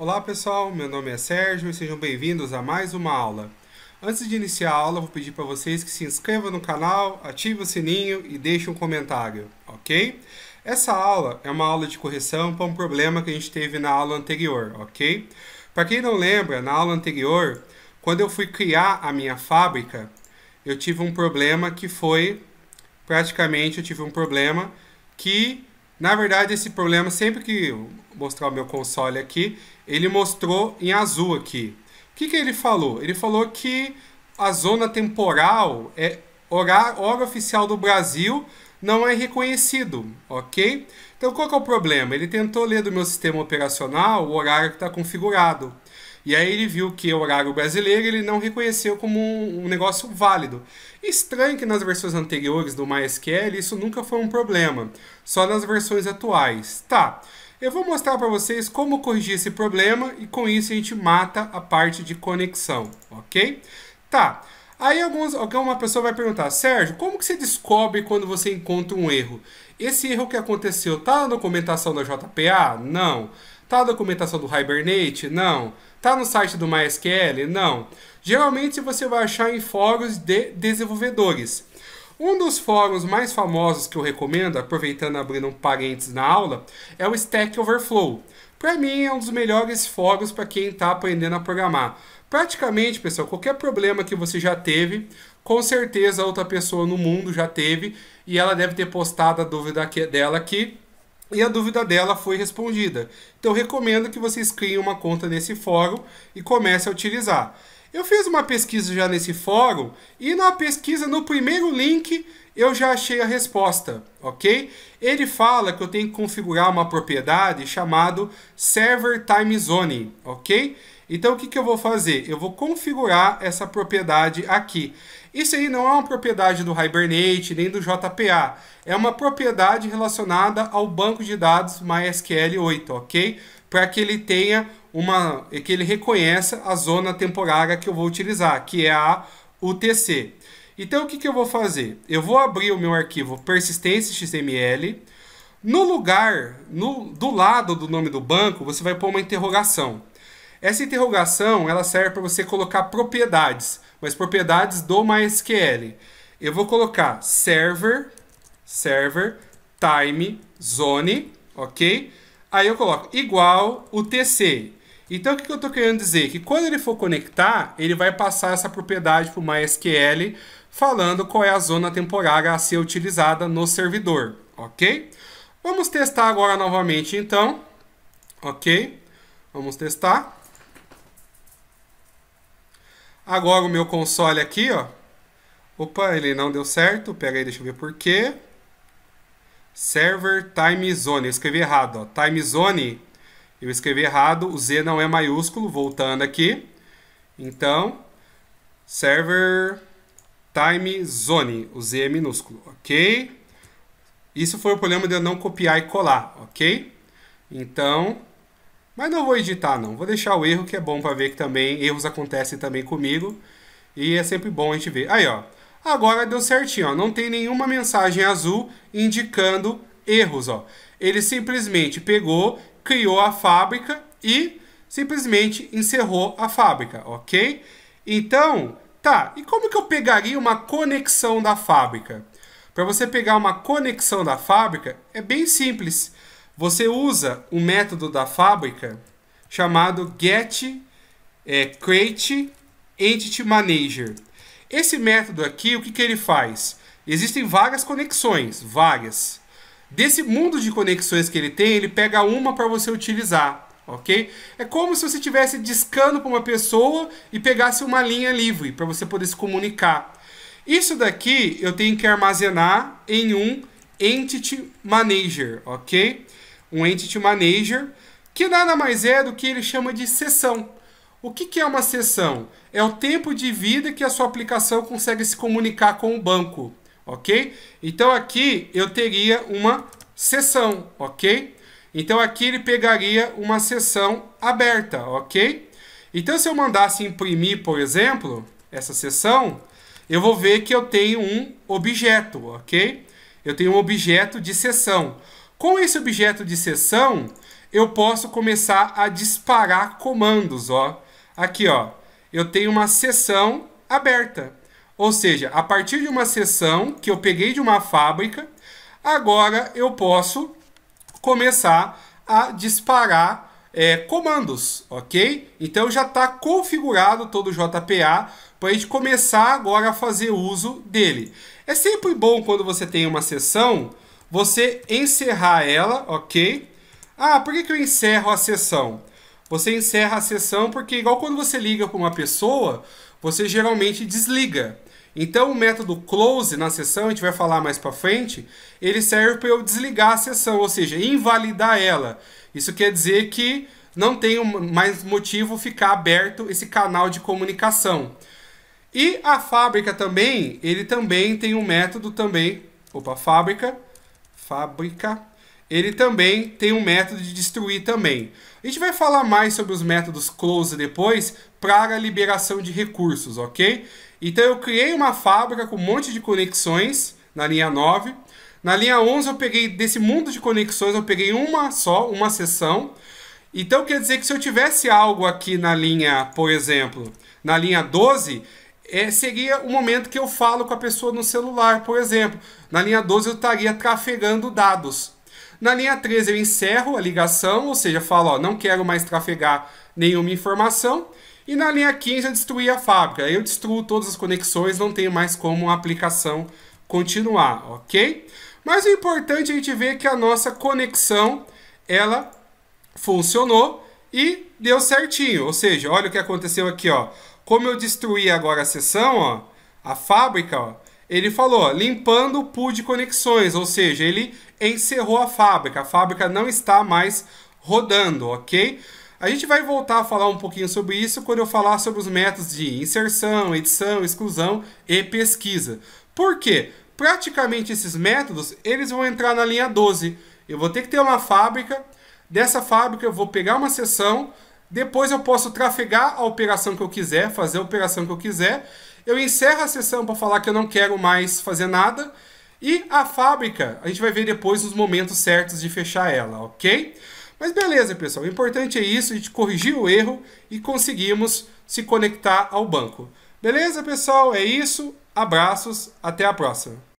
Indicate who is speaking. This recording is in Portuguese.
Speaker 1: Olá pessoal, meu nome é Sérgio e sejam bem-vindos a mais uma aula. Antes de iniciar a aula, vou pedir para vocês que se inscrevam no canal, ativem o sininho e deixem um comentário, ok? Essa aula é uma aula de correção para um problema que a gente teve na aula anterior, ok? Para quem não lembra, na aula anterior, quando eu fui criar a minha fábrica, eu tive um problema que foi, praticamente eu tive um problema que na verdade, esse problema, sempre que mostrar o meu console aqui, ele mostrou em azul aqui. O que, que ele falou? Ele falou que a zona temporal é hora, hora oficial do Brasil não é reconhecido, ok? Então qual que é o problema? Ele tentou ler do meu sistema operacional o horário que está configurado. E aí ele viu que o horário brasileiro ele não reconheceu como um, negócio válido. Estranho que nas versões anteriores do MySQL isso nunca foi um problema, só nas versões atuais. Tá, eu vou mostrar para vocês como corrigir esse problema e com isso a gente mata a parte de conexão, ok? Tá, aí alguns, alguma pessoa vai perguntar, Sérgio, como que você descobre quando você encontra um erro? Esse erro que aconteceu tá na documentação da JPA? Não. Tá na documentação do Hibernate? Não. Tá no site do MySQL? Não. Geralmente você vai achar em fóruns de desenvolvedores. Um dos fóruns mais famosos que eu recomendo, aproveitando abrindo um parênteses na aula, é o Stack Overflow. Para mim é um dos melhores fóruns para quem está aprendendo a programar. Praticamente, pessoal, qualquer problema que você já teve, com certeza outra pessoa no mundo já teve e ela deve ter postado a dúvida dela aqui e a dúvida dela foi respondida. Então recomendo que vocês criem uma conta nesse fórum e comecem a utilizar. Eu fiz uma pesquisa já nesse fórum e na pesquisa no primeiro link eu já achei a resposta, ok? Ele fala que eu tenho que configurar uma propriedade chamado Server Time Zone, ok? Então, o que, que eu vou fazer? Eu vou configurar essa propriedade aqui. Isso aí não é uma propriedade do Hibernate nem do JPA. É uma propriedade relacionada ao banco de dados MySQL 8, ok? Para que ele tenha uma. que ele reconheça a zona temporária que eu vou utilizar, que é a UTC. Então, o que, que eu vou fazer? Eu vou abrir o meu arquivo persistência.xml. No lugar, no, do lado do nome do banco, você vai pôr uma interrogação. Essa interrogação ela serve para você colocar propriedades, mas propriedades do MySQL. Eu vou colocar server, server, time, zone, ok? Aí eu coloco igual o TC. Então, o que eu estou querendo dizer? Que quando ele for conectar, ele vai passar essa propriedade para o MySQL, falando qual é a zona temporária a ser utilizada no servidor, ok? Vamos testar agora novamente, então. Ok? Vamos testar. Agora o meu console aqui, ó. Opa, ele não deu certo. Pera aí, deixa eu ver por quê. Server Time Zone. Eu escrevi errado, ó. Time Zone. Eu escrevi errado. O Z não é maiúsculo. Voltando aqui. Então, Server Time Zone. O Z é minúsculo, ok? Isso foi o problema de eu não copiar e colar, ok? Então, mas não vou editar não, vou deixar o erro que é bom para ver que também erros acontecem também comigo. E é sempre bom a gente ver. Aí, ó. Agora deu certinho, ó. Não tem nenhuma mensagem azul indicando erros, ó. Ele simplesmente pegou, criou a fábrica e simplesmente encerrou a fábrica, ok? Então, tá. E como que eu pegaria uma conexão da fábrica? Para você pegar uma conexão da fábrica, é bem simples. Você usa o método da fábrica chamado get é, create entity manager. Esse método aqui, o que, que ele faz? Existem várias conexões, várias. Desse mundo de conexões que ele tem, ele pega uma para você utilizar, ok? É como se você estivesse discando para uma pessoa e pegasse uma linha livre para você poder se comunicar. Isso daqui eu tenho que armazenar em um Entity Manager, ok? um Entity Manager, que nada mais é do que ele chama de sessão. O que, que é uma sessão? É o tempo de vida que a sua aplicação consegue se comunicar com o banco, ok? Então aqui eu teria uma sessão, ok? Então aqui ele pegaria uma sessão aberta, ok? Então se eu mandasse imprimir, por exemplo, essa sessão, eu vou ver que eu tenho um objeto, ok? Eu tenho um objeto de sessão. Com esse objeto de sessão, eu posso começar a disparar comandos, ó. Aqui, ó, eu tenho uma sessão aberta. Ou seja, a partir de uma sessão que eu peguei de uma fábrica, agora eu posso começar a disparar é, comandos, ok? Então já está configurado todo o JPA para a gente começar agora a fazer uso dele. É sempre bom quando você tem uma sessão você encerrar ela, ok? Ah, por que, que eu encerro a sessão? Você encerra a sessão porque, igual quando você liga com uma pessoa, você geralmente desliga. Então, o método close na sessão, a gente vai falar mais para frente, ele serve para eu desligar a sessão, ou seja, invalidar ela. Isso quer dizer que não tem mais motivo ficar aberto esse canal de comunicação. E a fábrica também, ele também tem um método também, opa, fábrica, fábrica, ele também tem um método de destruir também. A gente vai falar mais sobre os métodos close depois para a liberação de recursos, ok? Então eu criei uma fábrica com um monte de conexões na linha 9. Na linha 11 eu peguei, desse mundo de conexões, eu peguei uma só, uma seção. Então quer dizer que se eu tivesse algo aqui na linha, por exemplo, na linha 12, é, seria o momento que eu falo com a pessoa no celular, por exemplo. Na linha 12 eu estaria trafegando dados. Na linha 13 eu encerro a ligação, ou seja, falo, ó, não quero mais trafegar nenhuma informação. E na linha 15 eu destruí a fábrica. Eu destruo todas as conexões, não tenho mais como a aplicação continuar, ok? Mas o importante é a gente ver que a nossa conexão, ela funcionou e deu certinho. Ou seja, olha o que aconteceu aqui, ó. Como eu destruí agora a sessão, ó, a fábrica, ó, ele falou, ó, limpando o pool de conexões, ou seja, ele encerrou a fábrica. A fábrica não está mais rodando, ok? A gente vai voltar a falar um pouquinho sobre isso quando eu falar sobre os métodos de inserção, edição, exclusão e pesquisa. Por quê? Praticamente esses métodos, eles vão entrar na linha 12. Eu vou ter que ter uma fábrica, dessa fábrica eu vou pegar uma seção, depois eu posso trafegar a operação que eu quiser, fazer a operação que eu quiser. Eu encerro a sessão para falar que eu não quero mais fazer nada. E a fábrica, a gente vai ver depois os momentos certos de fechar ela, ok? Mas beleza, pessoal. O importante é isso, a gente corrigiu o erro e conseguimos se conectar ao banco. Beleza, pessoal? É isso. Abraços. Até a próxima.